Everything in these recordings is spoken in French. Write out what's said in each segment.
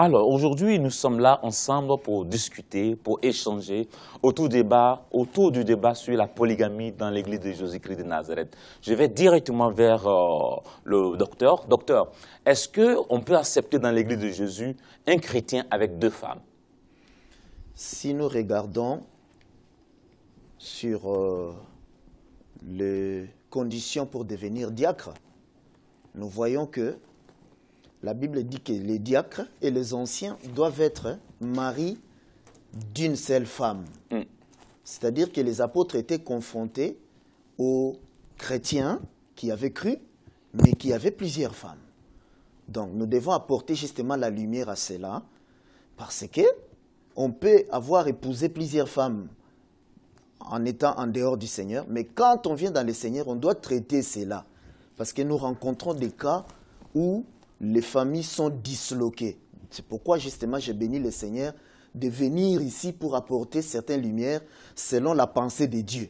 Alors, aujourd'hui, nous sommes là ensemble pour discuter, pour échanger autour, débat, autour du débat sur la polygamie dans l'église de Jésus-Christ de Nazareth. Je vais directement vers euh, le docteur. Docteur, est-ce qu'on peut accepter dans l'église de Jésus un chrétien avec deux femmes Si nous regardons sur euh, les conditions pour devenir diacre, nous voyons que la Bible dit que les diacres et les anciens doivent être maris d'une seule femme. Mm. C'est-à-dire que les apôtres étaient confrontés aux chrétiens qui avaient cru, mais qui avaient plusieurs femmes. Donc nous devons apporter justement la lumière à cela, parce que on peut avoir épousé plusieurs femmes en étant en dehors du Seigneur, mais quand on vient dans le Seigneur, on doit traiter cela, parce que nous rencontrons des cas où les familles sont disloquées. C'est pourquoi justement j'ai béni le Seigneur de venir ici pour apporter certaines lumières selon la pensée de Dieu.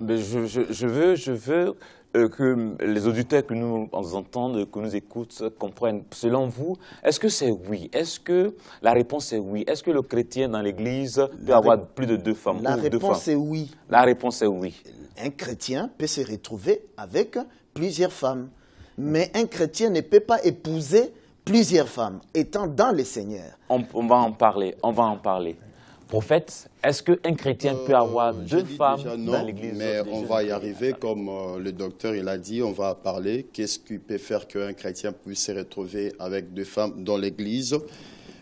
Mais je, veux, euh, que les auditeurs que nous entendent, que nous écoutent, comprennent. Selon vous, est-ce que c'est oui Est-ce que la réponse est oui Est-ce que le chrétien dans l'Église peut avoir plus de deux femmes La réponse est oui. La réponse est oui. Un chrétien peut se retrouver avec plusieurs femmes mais un chrétien ne peut pas épouser plusieurs femmes, étant dans le Seigneur. On, va en parler, on va en parler. Prophète, est-ce qu'un chrétien peut euh, avoir deux femmes dans l'église Mais on va y arriver, comme euh, le docteur il a dit, on va parler. Qu'est-ce qui peut faire qu'un chrétien puisse se retrouver avec deux femmes dans l'église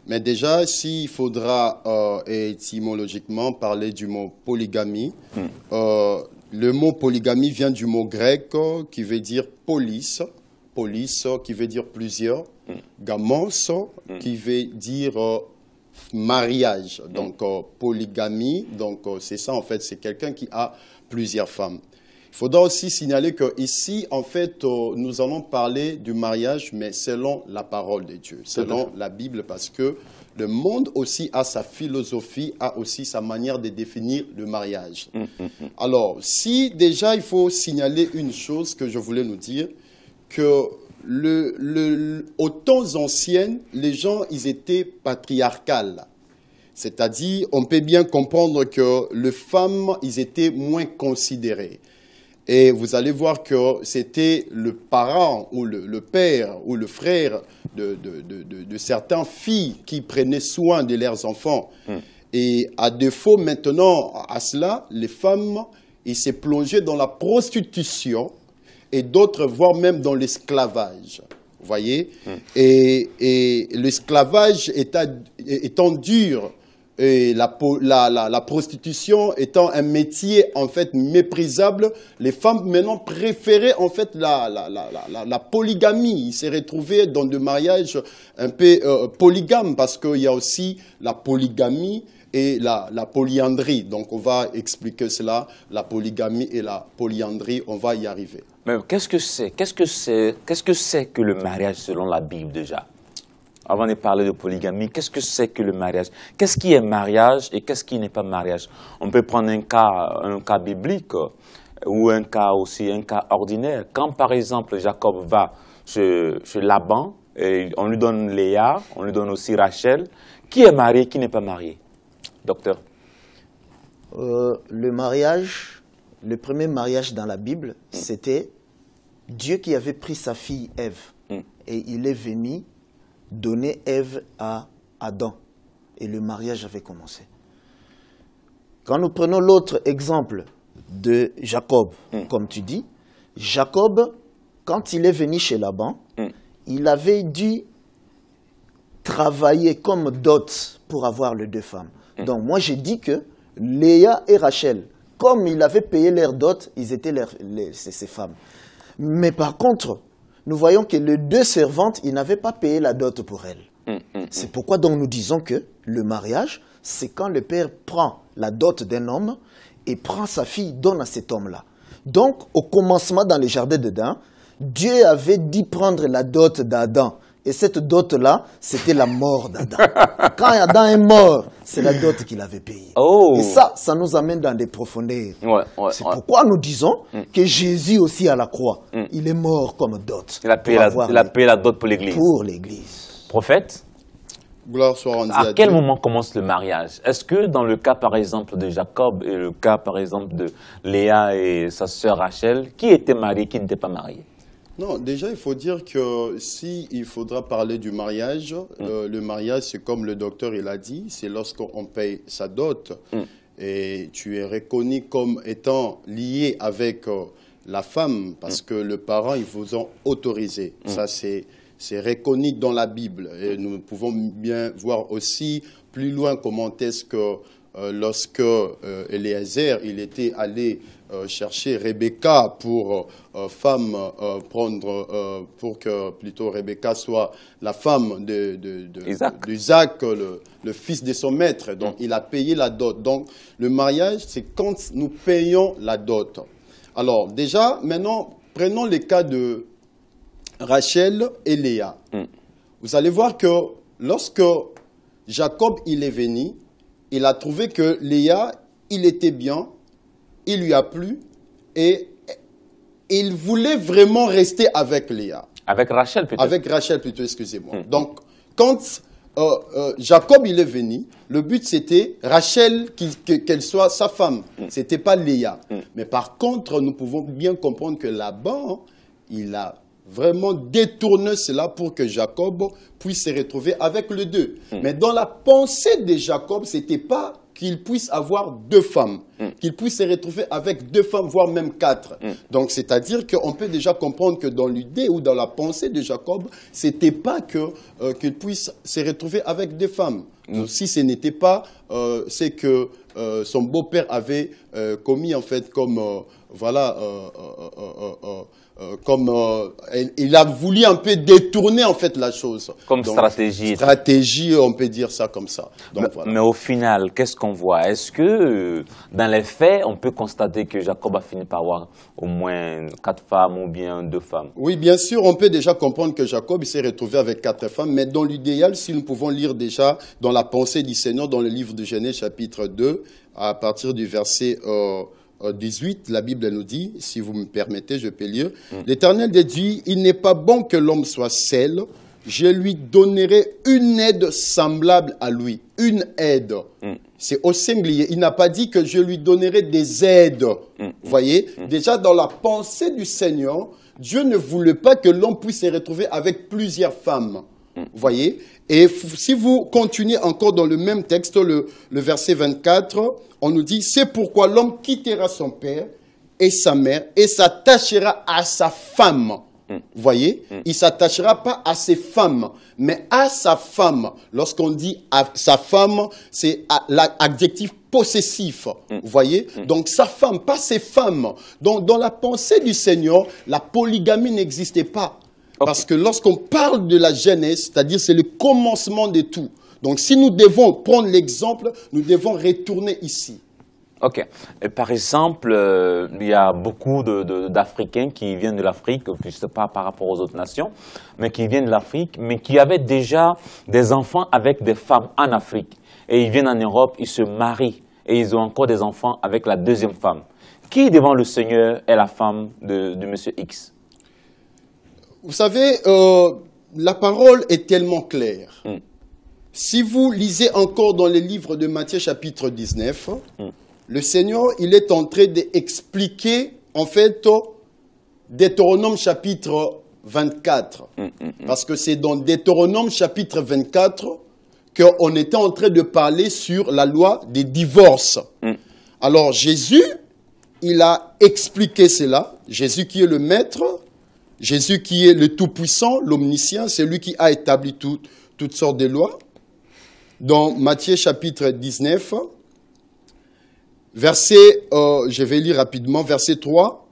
Mais déjà, s'il faudra euh, étymologiquement parler du mot polygamie, hmm. le mot polygamie vient du mot grec qui veut dire polis, police qui veut dire plusieurs, mm. gamos mm. qui veut dire euh, mariage, mm. donc euh, polygamie, donc euh, c'est ça en fait, c'est quelqu'un qui a plusieurs femmes. Il faudra aussi signaler qu'ici, en fait, nous allons parler du mariage, mais selon la parole de Dieu, selon la Bible, parce que le monde aussi a sa philosophie, a aussi sa manière de définir le mariage. Alors, si déjà il faut signaler une chose que je voulais nous dire, que le, aux temps anciens, les gens, ils étaient patriarcales. C'est-à-dire, on peut bien comprendre que les femmes, ils étaient moins considérées. Et vous allez voir que c'était le parent ou le, père ou le frère de, de, certaines filles qui prenaient soin de leurs enfants. Hmm. Et à défaut maintenant à cela, les femmes, ils s'est plongé dans la prostitution et d'autres voire même dans l'esclavage. Vous voyez hmm. Et, et l'esclavage étant dur, et la, prostitution étant un métier en fait méprisable, les femmes maintenant préféraient en fait la, polygamie. Ils se retrouvaient dans des mariages un peu euh, polygames parce qu'il y a aussi la polygamie et la, polyandrie. Donc on va expliquer cela, la polygamie et la polyandrie, on va y arriver. Mais qu'est-ce que c'est Qu'est-ce que c'est Qu'est-ce que c'est que le mariage selon la Bible déjà Avant de parler de polygamie, qu'est-ce que c'est que le mariage Qu'est-ce qui est mariage et qu'est-ce qui n'est pas mariage On peut prendre un cas, un cas biblique euh, ou un cas aussi, un cas ordinaire. Quand par exemple Jacob va chez, Laban, et on lui donne Léa, on lui donne aussi Rachel, qui est marié, qui n'est pas marié Docteur euh, Le mariage, le premier mariage dans la Bible, c'était Dieu qui avait pris sa fille Ève mm. et il est venu donner Ève à Adam. Et le mariage avait commencé. Quand nous prenons l'autre exemple de Jacob, mm. comme tu dis, Jacob, quand il est venu chez Laban, mm. il avait dû travailler comme dot pour avoir les deux femmes. Mm. Donc moi, j'ai dit que Léa et Rachel, comme ils avaient payé leur dot, ils étaient leurs, ces femmes. Mais par contre, nous voyons que les deux servantes, ils n'avaient pas payé la dot pour elles. Mm, mm, c'est pourquoi donc nous disons que le mariage, c'est quand le père prend la dot d'un homme et prend sa fille, donne à cet homme-là. Donc, au commencement dans jardins de d'Eden, Dieu avait dit prendre la dot d'Adam et cette dot-là, c'était la mort d'Adam. Quand Adam est mort, c'est la dot qu'il avait payée. Oh. Et ça, ça nous amène dans des profondeurs. c'est pourquoi nous disons mm. que Jésus aussi à la croix, mm. il est mort comme dot. Il a payé, la, il la, dot pour l'Église. Pour l'Église. Prophète à, quel moment commence le mariage Est-ce que dans le cas par exemple de Jacob et le cas par exemple de Léa et sa sœur Rachel, qui était marié, qui n'était pas marié non, déjà, il faut dire que si faudra parler du mariage, mm. euh, le mariage, c'est comme le docteur il dit, c'est lorsqu'on paye sa dot mm. et tu es reconnu comme étant lié avec euh, la femme parce mm. que le parent, ils vous ont autorisé. Ça, c'est reconnu dans la Bible. Et nous pouvons bien voir aussi plus loin comment est-ce que euh, lorsque Éléazar euh, il était allé euh, chercher Rebecca pour femme prendre pour que plutôt Rebecca soit la femme de, le, fils de son maître. Donc il a payé la dot. Donc le mariage, c'est quand nous payons la dot. Alors déjà, maintenant, prenons les cas de Rachel et Léa. Hmm. Vous allez voir que lorsque Jacob il est venu, il a trouvé que Léa, il était bien, il lui a plu et il voulait vraiment rester avec Léa. Avec Rachel plutôt. Avec Rachel plutôt, excusez-moi. Hmm. Donc, quand euh, euh, Jacob il est venu, le but c'était Rachel qu'elle soit sa femme. Hmm. ce n'était pas Léa. Hmm. Mais par contre, nous pouvons bien comprendre que là-bas, il a vraiment détourne cela pour que Jacob puisse se retrouver avec le deux. Hmm. Mais dans la pensée de Jacob, ce n'était pas qu'il puisse avoir deux femmes, hmm. qu'il puisse se retrouver avec deux femmes, voire même quatre. Hmm. Donc, c'est-à-dire qu'on peut déjà comprendre que dans l'idée ou dans la pensée de Jacob, ce n'était pas euh, qu'il puisse se retrouver avec deux femmes. si ce n'était pas euh, ce que euh, son beau-père avait euh, commis, en fait, comme, voilà, euh, comme euh, il a voulu un peu détourner en fait la chose. Comme stratégie. Stratégie, on peut dire ça comme ça. mais, au final, qu'est-ce qu'on voit Est-ce que euh, dans les faits, on peut constater que Jacob a fini par avoir au moins quatre femmes ou bien deux femmes Oui, bien sûr, on peut déjà comprendre que Jacob s'est retrouvé avec quatre femmes, mais dans l'idéal, si nous pouvons lire déjà dans la pensée du Seigneur, dans le livre de Genèse chapitre 2, à partir du verset... 18, euh, la Bible nous dit, si vous me permettez, je peux lire, mm. l'Éternel dit, il n'est pas bon que l'homme soit seul, je lui donnerai une aide semblable à lui. Une aide. Mm. C'est au singulier. Il n'a pas dit que je lui donnerai des aides. Mm. Vous voyez Déjà dans la pensée du Seigneur, Dieu ne voulait pas que l'homme puisse se retrouver avec plusieurs femmes voyez Et si vous continuez encore dans le même texte, le, verset 24, on nous dit, c'est pourquoi l'homme quittera son père et sa mère et s'attachera à sa femme. Vous mm. voyez mm. Il s'attachera pas à ses femmes, mais à sa femme. Lorsqu'on dit à sa femme, c'est l'adjectif possessif. Mm. voyez Donc sa femme, pas ses femmes. Donc dans la pensée du Seigneur, la polygamie n'existait pas. Parce que lorsqu'on parle de la jeunesse, c'est-à-dire c'est le commencement de tout. Donc si nous devons prendre l'exemple, nous devons retourner ici. Ok. par exemple, euh, il y a beaucoup d'Africains qui viennent de l'Afrique, je ne sais pas par rapport aux autres nations, mais qui viennent de l'Afrique, mais qui avaient déjà des enfants avec des femmes en Afrique. Et ils viennent en Europe, ils se marient et ils ont encore des enfants avec la deuxième femme. Qui devant le Seigneur est la femme de, de X vous savez, euh, la parole est tellement claire. Mm. Si vous lisez encore dans les livres de Matthieu chapitre 19, mm. le Seigneur, il est en train d'expliquer, en fait, Deutéronome chapitre 24. Mm, parce que c'est dans Deutéronome chapitre 24 qu'on était en train de parler sur la loi des divorces. Alors Jésus, il a expliqué cela. Jésus qui est le maître, Jésus qui est le Tout-Puissant, l'Omniscient, c'est lui qui a établi toutes sortes de lois. Dans Matthieu chapitre 19, verset, euh, je vais lire rapidement, verset 3,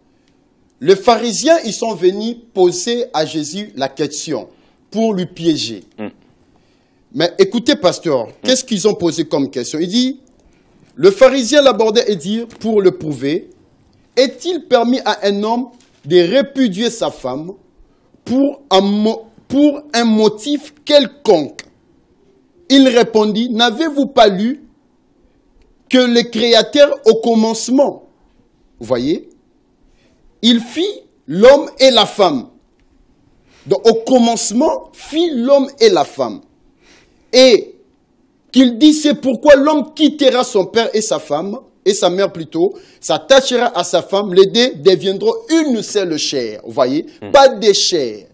les pharisiens, ils sont venus poser à Jésus la question pour lui piéger. Mm. Mais écoutez, pasteur, mm. qu'est-ce qu'ils ont posé comme question Il dit, le pharisien l'abordait et dit, pour le prouver, est-il permis à un homme de répudier sa femme pour un, pour un motif quelconque. Il répondit, n'avez-vous pas lu que le Créateur au commencement, vous voyez, il fit l'homme et la femme. Donc au commencement, fit l'homme et la femme. Et qu'il dit, c'est pourquoi l'homme quittera son père et sa femme et sa mère plutôt, s'attachera à sa femme, les deux deviendront une seule chair. Vous voyez hmm. Pas des chairs.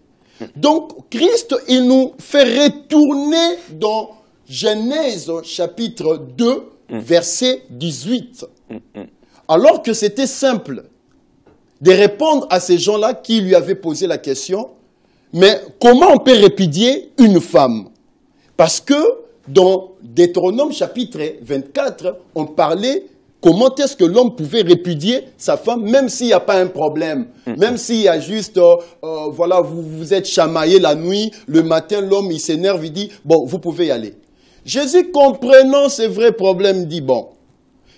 Donc, Christ, il nous fait retourner dans Genèse chapitre 2, hmm. verset 18. Hmm, Alors que c'était simple de répondre à ces gens-là qui lui avaient posé la question, mais comment on peut répudier une femme Parce que dans Deutéronome chapitre 24, on parlait Comment est-ce que l'homme pouvait répudier sa femme, même s'il n'y a pas un problème mm-hmm. Même s'il y a juste, euh, euh, voilà, vous vous êtes chamaillé la nuit, le matin, l'homme, il s'énerve, il dit, bon, vous pouvez y aller. Jésus, comprenant ces vrais problèmes, dit, bon,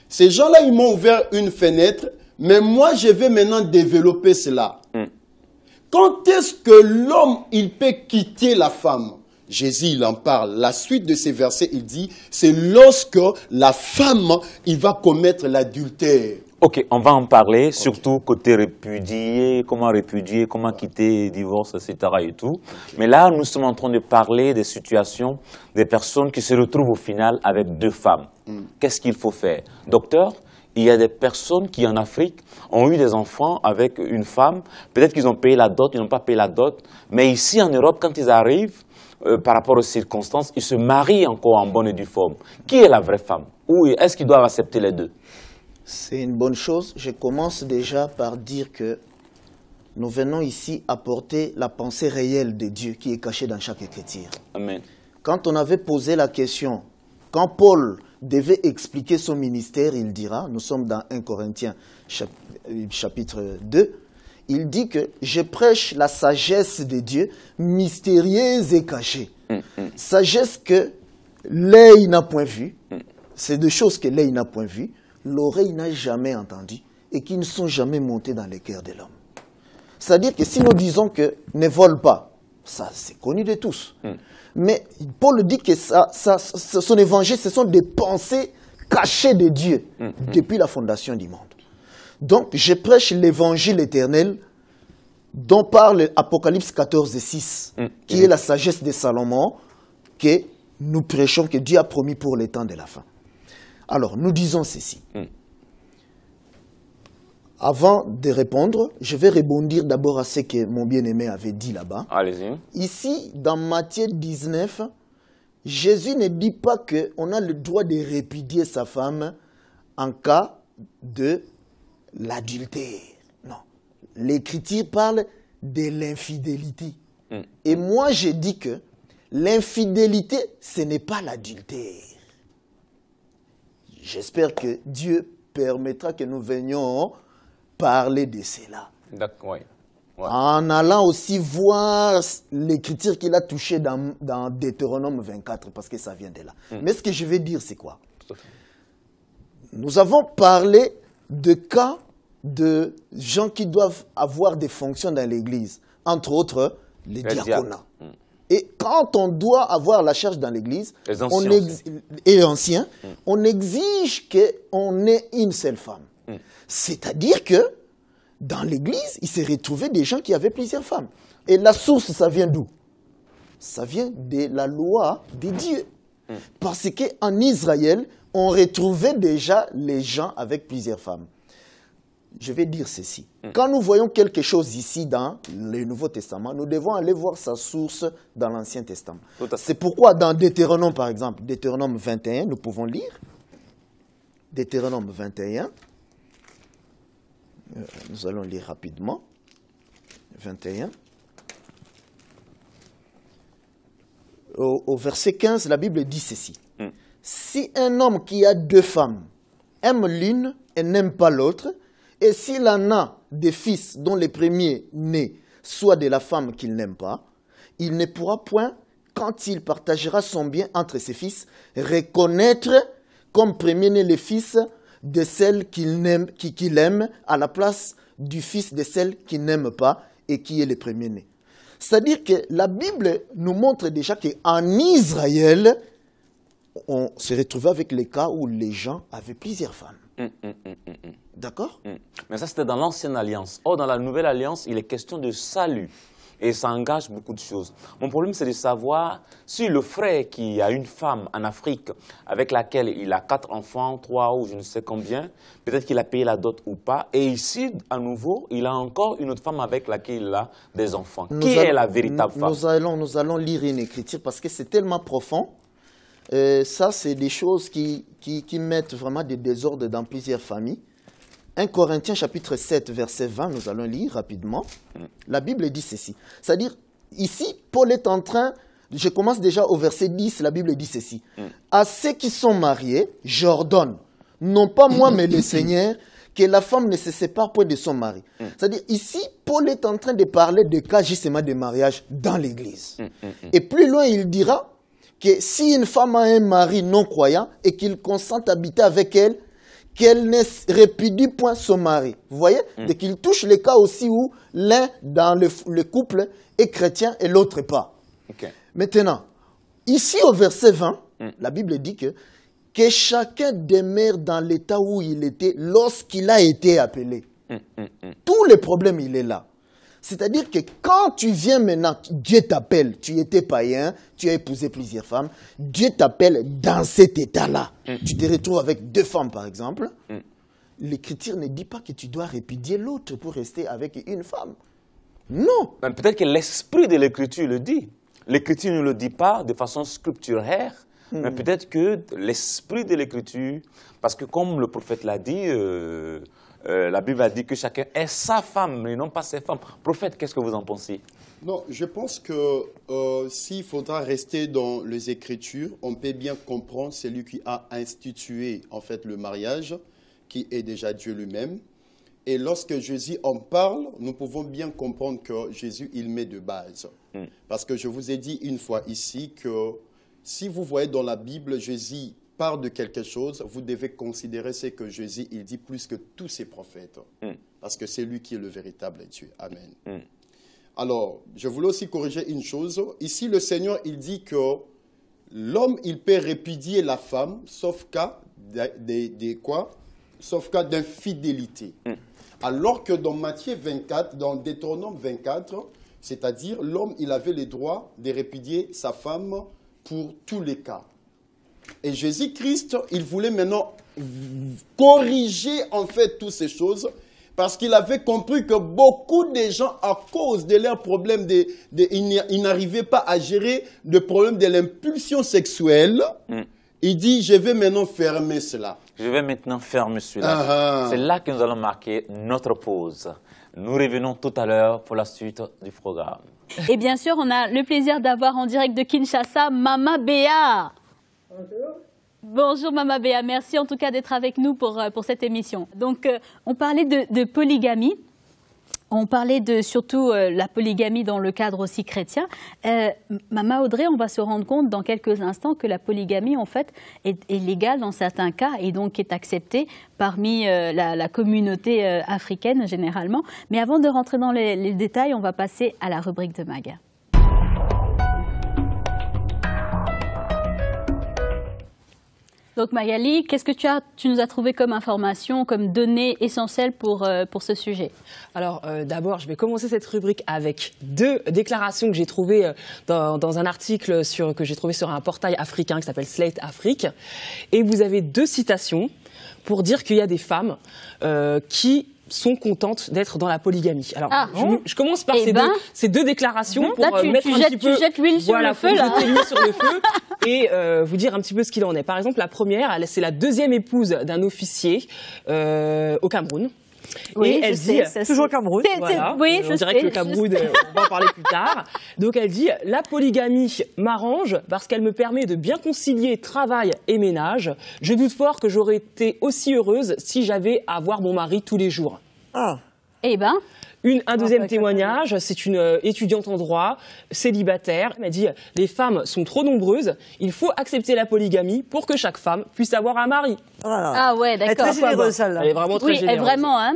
ces gens-là, ils m'ont ouvert une fenêtre, mais moi, je vais maintenant développer cela. Mm. Quand est-ce que l'homme, il peut quitter la femme Jésus, il en parle. La suite de ces versets, il dit, c'est lorsque la femme, il va commettre l'adultère. Ok, on va en parler, surtout côté répudier, comment répudier, comment quitter, divorce, etc. et tout. Mais là, nous sommes en train de parler des situations des personnes qui se retrouvent au final avec deux femmes. Hmm. Qu'est-ce qu'il faut faire Docteur, il y a des personnes qui en Afrique ont eu des enfants avec une femme, peut-être qu'ils ont payé la dot, ils n'ont pas payé la dot, mais ici en Europe, quand ils arrivent, euh, par rapport aux circonstances, ils se marient encore en bonne et due forme. Qui est la vraie femme Ou est-ce qu'ils doivent accepter les deux C'est une bonne chose. Je commence déjà par dire que nous venons ici apporter la pensée réelle de Dieu qui est cachée dans chaque écriture. Amen. Quand on avait posé la question, quand Paul devait expliquer son ministère, il dira, nous sommes dans 1 Corinthiens euh, chapitre 2, il dit que je prêche la sagesse de Dieu, mystérieuse et cachée. Mm, mm. Sagesse que l'œil n'a point vue, c'est des choses que l'œil n'a point vues, l'oreille n'a jamais entendu et qui ne sont jamais montées dans le cœur de l'homme. C'est-à-dire que si nous disons que ne vole pas, ça c'est connu de tous. Mm. Mais Paul dit que ça, ça, son évangile, ce sont des pensées cachées de Dieu depuis la fondation du monde. Donc, je prêche l'évangile éternel dont parle Apocalypse 14 et 6, mm. qui est la sagesse de Salomon, que nous prêchons, que Dieu a promis pour les temps de la fin. Alors, nous disons ceci. Mm. Avant de répondre, je vais rebondir d'abord à ce que mon bien-aimé avait dit là-bas. Allez-y. Ici, dans Matthieu 19, Jésus ne dit pas qu'on a le droit de répudier sa femme en cas de l'adultère. Non. L'Écriture parle de l'infidélité. Mm. Et moi, j'ai dit que l'infidélité, ce n'est pas l'adultère. J'espère que Dieu permettra que nous venions parler de cela. Ouais. En allant aussi voir l'écriture qu'il a touchée dans, dans, Deutéronome 24, parce que ça vient de là. Mm. Mais ce que je vais dire, c'est quoi Nous avons parlé de cas de gens qui doivent avoir des fonctions dans l'Église, entre autres les diaconats. Mm. Et quand on doit avoir la charge dans l'Église, et anciens, mm. on exige qu'on ait une seule femme. Mm. C'est-à-dire que dans l'Église, il s'est retrouvé des gens qui avaient plusieurs femmes. Et la source, ça vient d'où Ça vient de la loi des dieux. Parce qu'en Israël, on retrouvait déjà les gens avec plusieurs femmes. Je vais dire ceci. Mm. Quand nous voyons quelque chose ici dans le Nouveau Testament, nous devons aller voir sa source dans l'Ancien Testament. C'est pourquoi dans Deutéronome, par exemple, Deutéronome 21, nous pouvons lire. Deutéronome 21. Euh, nous allons lire rapidement. 21. au verset 15, la Bible dit ceci si un homme qui a deux femmes aime l'une et n'aime pas l'autre, et s'il en a des fils dont le premier né soit de la femme qu'il n'aime pas, il ne pourra point, quand il partagera son bien entre ses fils, reconnaître comme premier-né le fils de celle qu'il aime, aime à la place du fils de celle qu'il n'aime pas et qui est le premier-né. C'est-à-dire que la Bible nous montre déjà qu'en Israël, on se retrouvait avec les cas où les gens avaient plusieurs femmes. Hum, hum, hum, D'accord Mais ça, c'était dans l'ancienne alliance. Or, dans la nouvelle alliance, il est question de salut. Et ça engage beaucoup de choses. Mon problème, c'est de savoir si le frère qui a une femme en Afrique avec laquelle il a quatre enfants, trois ou je ne sais combien, peut-être qu'il a payé la dot ou pas. Et ici, à nouveau, il a encore une autre femme avec laquelle il a des enfants. qui est la véritable femme nous allons, nous allons lire une écriture parce que c'est tellement profond euh, ça, c'est des choses qui, qui, mettent vraiment des désordres dans plusieurs familles. 1 Corinthiens chapitre 7, verset 20, nous allons lire rapidement. Mm. La Bible dit ceci. C'est-à-dire, ici, Paul est en train, je commence déjà au verset 10, la Bible dit ceci. Mm. À ceux qui sont mariés, j'ordonne, non pas moi, mais le Seigneur, que la femme ne se sépare point de son mari. Mm. C'est-à-dire, ici, Paul est en train de parler de cas justement de mariage dans l'Église. Et plus loin, il dira, que si une femme a un mari non croyant et qu'il consente à habiter avec elle, qu'elle ne répudie point son mari. Vous voyez Dès mm. qu'il touche les cas aussi où l'un dans le, couple est chrétien et l'autre pas. Maintenant, ici au verset 20, mm. la Bible dit que chacun demeure dans l'état où il était lorsqu'il a été appelé. Mm, Tous les problèmes, il est là. C'est-à-dire que quand tu viens maintenant, Dieu t'appelle, tu étais païen, tu as épousé plusieurs femmes, Dieu t'appelle dans cet état-là. Mm. Tu te retrouves avec deux femmes, par exemple. Mm. L'Écriture ne dit pas que tu dois répudier l'autre pour rester avec une femme. Non. Peut-être que l'esprit de l'Écriture le dit. L'Écriture ne le dit pas de façon scripturaire, mm. mais peut-être que l'esprit de l'Écriture, parce que comme le prophète l'a dit, euh, euh, la Bible a dit que chacun est sa femme, mais non pas ses femmes. Prophète, qu'est-ce que vous en pensez Non, je pense que euh, s'il faudra rester dans les Écritures, on peut bien comprendre celui qui a institué en fait le mariage, qui est déjà Dieu lui-même. Et lorsque Jésus en parle, nous pouvons bien comprendre que Jésus, il met de base. Hmm. Parce que je vous ai dit une fois ici que si vous voyez dans la Bible, Jésus parle de quelque chose, vous devez considérer ce que Jésus il dit plus que tous ses prophètes, hmm. parce que c'est lui qui est le véritable Dieu. Amen. Hmm. Alors, je voulais aussi corriger une chose. Ici, le Seigneur, il dit que l'homme, il peut répudier la femme, sauf cas de, quoi Sauf cas d'infidélité. Hmm. Alors que dans Matthieu 24, dans Deutéronome 24, c'est-à-dire l'homme, il avait le droit de répudier sa femme pour tous les cas. Et Jésus-Christ, il voulait maintenant corriger en fait toutes ces choses parce qu'il avait compris que beaucoup de gens, à cause de leurs problèmes, ils n'arrivaient pas à gérer le problème de l'impulsion sexuelle. Hmm. Il dit, je vais maintenant fermer cela. Je vais maintenant fermer cela. Ah, ah. C'est là que nous allons marquer notre pause. Nous revenons tout à l'heure pour la suite du programme. Et bien sûr, on a le plaisir d'avoir en direct de Kinshasa Mama Béa. Bonjour. Bonjour Mama Béa, merci en tout cas d'être avec nous pour, euh, cette émission. Donc euh, on parlait de, polygamie, on parlait de surtout euh, la polygamie dans le cadre aussi chrétien. Euh, Mama Audrey, on va se rendre compte dans quelques instants que la polygamie en fait est, légale dans certains cas et donc est acceptée parmi la, communauté africaine généralement. Mais avant de rentrer dans les, les détails, on va passer à la rubrique de Maga. Donc Magali, qu'est-ce que tu, nous as trouvé comme information, comme données essentielles pour, euh, pour ce sujet Alors euh, d'abord, je vais commencer cette rubrique avec deux déclarations que j'ai trouvées euh, dans, un article sur, que j'ai trouvé sur un portail africain qui s'appelle Slate Afrique. Et vous avez deux citations pour dire qu'il y a des femmes qui sont contentes d'être dans la polygamie. Alors, ah, je, commence par eh ben, ces, deux, déclarations et vous dire un petit peu ce qu'il en est. Par exemple, la première, c'est la deuxième épouse d'un officier euh, au Cameroun et elle dit, toujours Cameroun. on dirait que le euh, on va en parler plus tard. Donc elle dit, la polygamie m'arrange parce qu'elle me permet de bien concilier travail et ménage. Je doute fort que j'aurais été aussi heureuse si j'avais à voir mon mari tous les jours. Ah. Eh ben un deuxième témoignage, c'est une euh, étudiante en droit, célibataire. Elle m'a dit les femmes sont trop nombreuses, il faut accepter la polygamie pour que chaque femme puisse avoir un mari. Oh ah ouais, d'accord. Elle est très généreuse, celle-là. Elle est vraiment très oui, vraiment, hein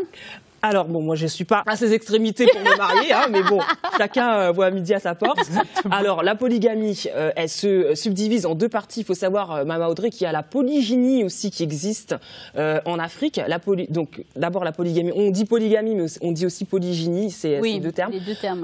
alors bon, moi je suis pas à ses extrémités pour me marier, hein, mais bon, chacun voit euh, voit midi à sa porte. Alors la polygamie, euh, elle se subdivise en deux parties. Il faut savoir, euh, Mama Audrey, qu'il y a la polygynie aussi qui existe en Afrique. La Donc d'abord la polygamie, on dit polygamie, mais on dit aussi polygynie, c'est deux termes.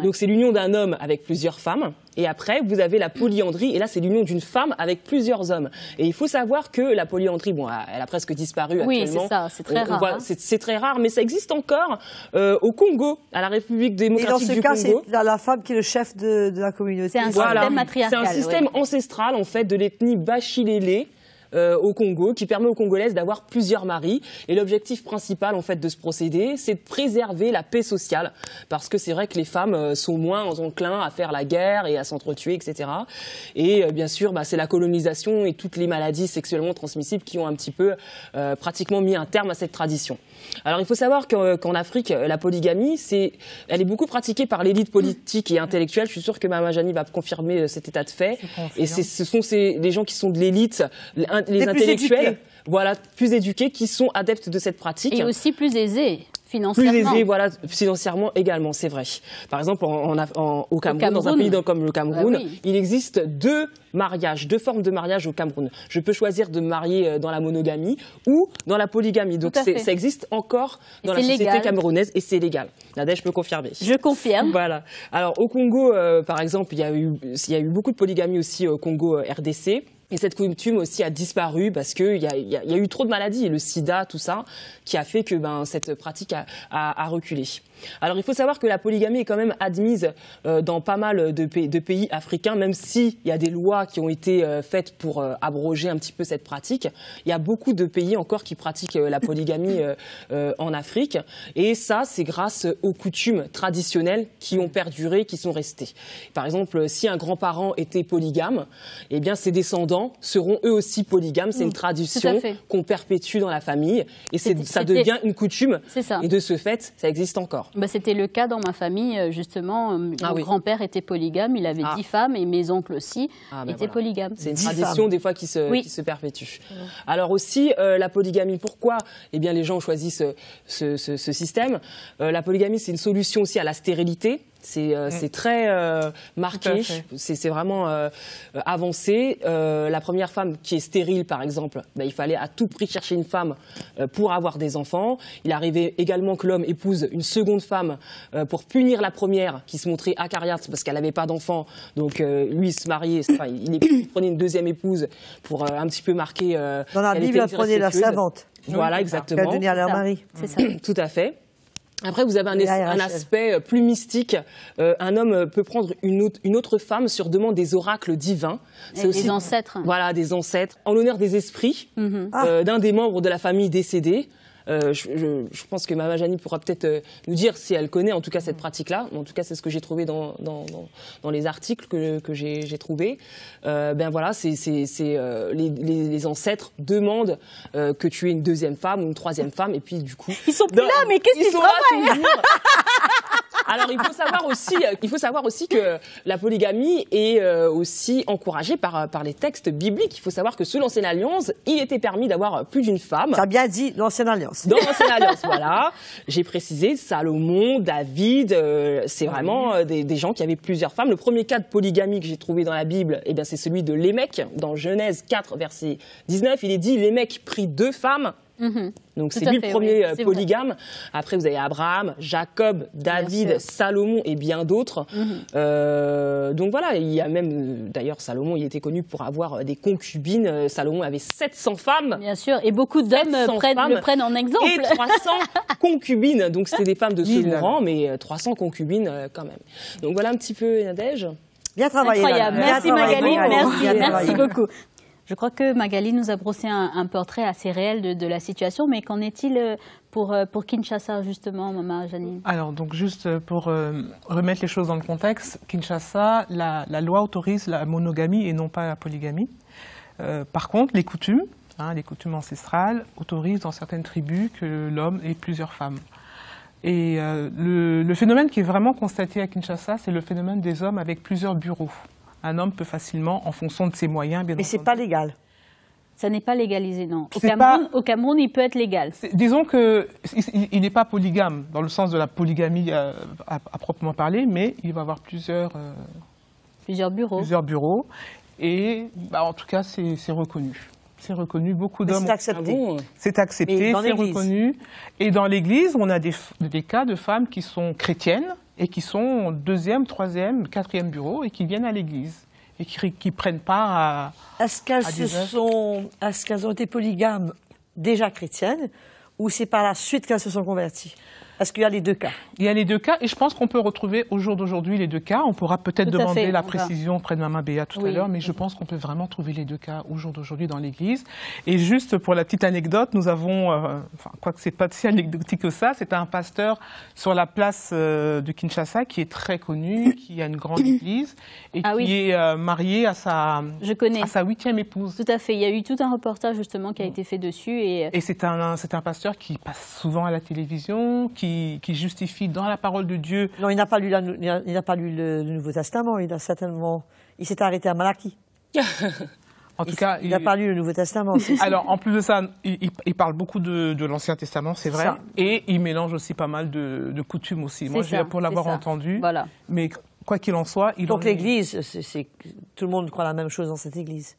Donc c'est l'union d'un homme avec plusieurs femmes. Et après, vous avez la polyandrie. Et là, c'est l'union d'une femme avec plusieurs hommes. Et il faut savoir que la polyandrie, elle a presque disparu actuellement. Oui, c'est ça, c'est très rare. Hein. C'est très rare, mais ça existe encore euh, au Congo, à la République démocratique du Congo. Et dans ce cas, c'est la femme qui est le chef de, la communauté. C'est un système matriarcal. C'est un système ancestral, en fait, de l'ethnie Bachilélé. Euh, au Congo, qui permet aux Congolaises d'avoir plusieurs maris. Et l'objectif principal en fait de ce procédé, c'est de préserver la paix sociale, parce que c'est vrai que les femmes euh, sont moins enclins à faire la guerre et à s'entretuer, etc. Et euh, bien sûr, bah, c'est la colonisation et toutes les maladies sexuellement transmissibles qui ont un petit peu pratiquement mis un terme à cette tradition. Alors il faut savoir qu'en Afrique, la polygamie, c'est, elle est beaucoup pratiquée par l'élite politique et intellectuelle. Je suis sûre que Mama Jani va confirmer cet état de fait. Et ce sont ces, les gens qui sont de l'élite les intellectuels. Plus voilà, plus éduqués qui sont adeptes de cette pratique. Et aussi plus aisés. Financièrement. Plus aisés, voilà, financièrement également, c'est vrai. Par exemple, au, Cameroun, dans un pays comme le Cameroun, bah il existe deux mariages, deux formes de mariage au Cameroun. Je peux choisir de me marier euh, dans la monogamie ou dans la polygamie. Donc ça existe encore dans la société camerounaise et c'est légal. Nadège peut confirmer. Je confirme. Voilà. Alors au Congo, euh, par exemple, il y, a eu, beaucoup de polygamie aussi au euh, Congo RDC. Et cette coutume aussi a disparu parce qu'il y, a, eu trop de maladies, le sida, tout ça, qui a fait que ben, cette pratique a reculé. Alors il faut savoir que la polygamie est quand même admise euh, dans pas mal de pays, africains, même s'il y a des lois qui ont été euh, faites pour euh, abroger un petit peu cette pratique. Il y a beaucoup de pays encore qui pratiquent la polygamie en Afrique. Et ça, c'est grâce aux coutumes traditionnelles qui ont perduré, qui sont restées. Par exemple, si un grand-parent était polygame, eh bien ses descendants seront eux aussi polygames. C'est une mmh, tradition qu'on perpétue dans la famille. Et ça devient une coutume. Et de ce fait, ça existe encore. Bah, c'était le cas dans ma famille, euh, justement. Euh, ah mon grand-père était polygame, il avait 10 ah. dix femmes et mes oncles aussi ah, ben étaient polygames. C'est une tradition des fois qui se, perpétue. Alors aussi, euh, la polygamie, pourquoi eh bien, les gens choisissent ce, ce, système La polygamie, c'est une solution aussi à la stérilité euh, mm. C'est très euh, marqué, c'est vraiment euh, avancé. la première femme qui est stérile, par exemple, bah, il fallait à tout prix chercher une femme pour avoir des enfants. Il arrivait également que l'homme épouse une seconde femme pour punir la première qui se montrait acariâtre parce qu'elle n'avait pas d'enfants. Donc lui, se mariait, il, prenait une deuxième épouse pour un petit peu marquer. Dans la Bible, elle prenait la savante. Voilà, exactement. Pour devenir leur mari. C'est ça. Tout à fait. Après, vous avez un, aspect euh, plus mystique. Euh, un homme euh, peut prendre une autre, femme sur demande des oracles divins. des ancêtres. Voilà, des ancêtres. En l'honneur des esprits mhm. ah. d'un des membres de la famille décédée. Euh, je, je, pense que Maman Jani pourra peut-être euh, nous dire si elle connaît en tout cas cette mm. pratique-là. En tout cas, c'est ce que j'ai trouvé dans, dans, dans, les articles que, que j'ai trouvés. Euh, ben voilà, c'est euh, les, les, les, ancêtres demandent euh, que tu aies une deuxième femme ou une troisième femme, et puis du coup, ils sont plus là, mais qu'est-ce qu'ils travaillent Alors euh, il faut savoir aussi, que la polygamie est euh, aussi encouragée euh, par, les textes bibliques. Il faut savoir que sous l'ancienne alliance, il était permis d'avoir plus d'une femme. Ça a bien dit l'ancienne alliance. Dans l'ancienne alliance, voilà. J'ai précisé Salomon, David. c'est ah vraiment des, gens qui avaient plusieurs femmes. Le premier cas de polygamie que j'ai trouvé dans la Bible, eh bien c'est celui de Lémec dans Genèse 4 verset 19. Il est dit Lémec prit deux femmes Mhm. Donc c'est lui le premier euh, polygame. Après vous avez Abraham, Jacob, David, Salomon et bien d'autres. Mhm. Euh, donc voilà, il y a même d'ailleurs Salomon, il était connu pour avoir euh, des concubines. Salomon avait 700 femmes. Bien sûr, et beaucoup d'hommes prennent, le prennent en exemple. Et 300 concubines. Donc c'était des femmes de second rang, mais 300 concubines quand même. Donc voilà un petit peu Nadège. Bien travaillé. Incroyable. merci Magali, merci, merci beaucoup. Je crois que Magali nous a brossé un, portrait assez réel de, la situation, mais qu'en est-il euh, euh, pour, Kinshasa, justement, Mama Janine Alors, donc, juste euh, pour remettre les choses dans le contexte, Kinshasa, la, loi autorise la monogamie et non pas la polygamie. par contre, les coutumes, hein, les coutumes ancestrales, autorisent dans certaines tribus que l'homme ait plusieurs femmes. Et le phénomène qui est vraiment constaté à Kinshasa, c'est le phénomène des hommes avec plusieurs bureaux un homme peut facilement, en fonction de ses moyens, bien Mais ce n'est pas légal. Ça n'est pas légalisé, non. Au Cameroun, il peut être légal. Disons qu'il n'est pas polygame, dans le sens de la polygamie euh, à, proprement parler, mais il va avoir plusieurs... Euh, bureaux. Plusieurs bureaux. Et bah, en tout cas, c'est reconnu. C'est reconnu, beaucoup d'hommes. Ah c'est accepté. C'est accepté, c'est reconnu. Et dans l'Église, on a des cas de femmes qui sont chrétiennes, et qui sont deuxième, troisième, quatrième bureau et qui viennent à l'église et qui, prennent part à. Est-ce qu'elles ont été polygames déjà chrétiennes ou c'est par la suite qu'elles se sont converties parce qu'il y a les deux cas. Il y a les deux cas, et je pense qu'on peut retrouver au jour d'aujourd'hui les deux cas. On pourra peut-être demander la précision auprès de Maman Béa tout à l'heure, mais je pense qu'on peut vraiment trouver les deux cas au jour d'aujourd'hui dans l'Église. Et juste pour la petite anecdote, nous avons, euh, que que c'est pas si anecdotique que ça, c'est un pasteur sur la place euh, de Kinshasa qui est très connu, qui a une grande église, et ah qui est euh, marié à sa, je connais. à sa huitième épouse. Tout à fait. Il y a eu tout un reportage justement qui a mm. été fait dessus. Et, euh, et c'est un, un pasteur qui passe souvent à la télévision, qui qui, justifie dans la parole de Dieu. Non, il n'a pas lu, il n'a pas lu le, Nouveau Testament. Il a certainement, il s'est arrêté à Malachie. En tout cas, il n'a pas lu le Nouveau Testament. Alors, en plus de ça, il, parle beaucoup de, l'Ancien Testament, c'est vrai, et il mélange aussi pas mal de, coutumes aussi. Moi, je viens pour l'avoir entendu, mais quoi qu'il en soit, donc l'Église, tout le monde croit la même chose dans cette Église.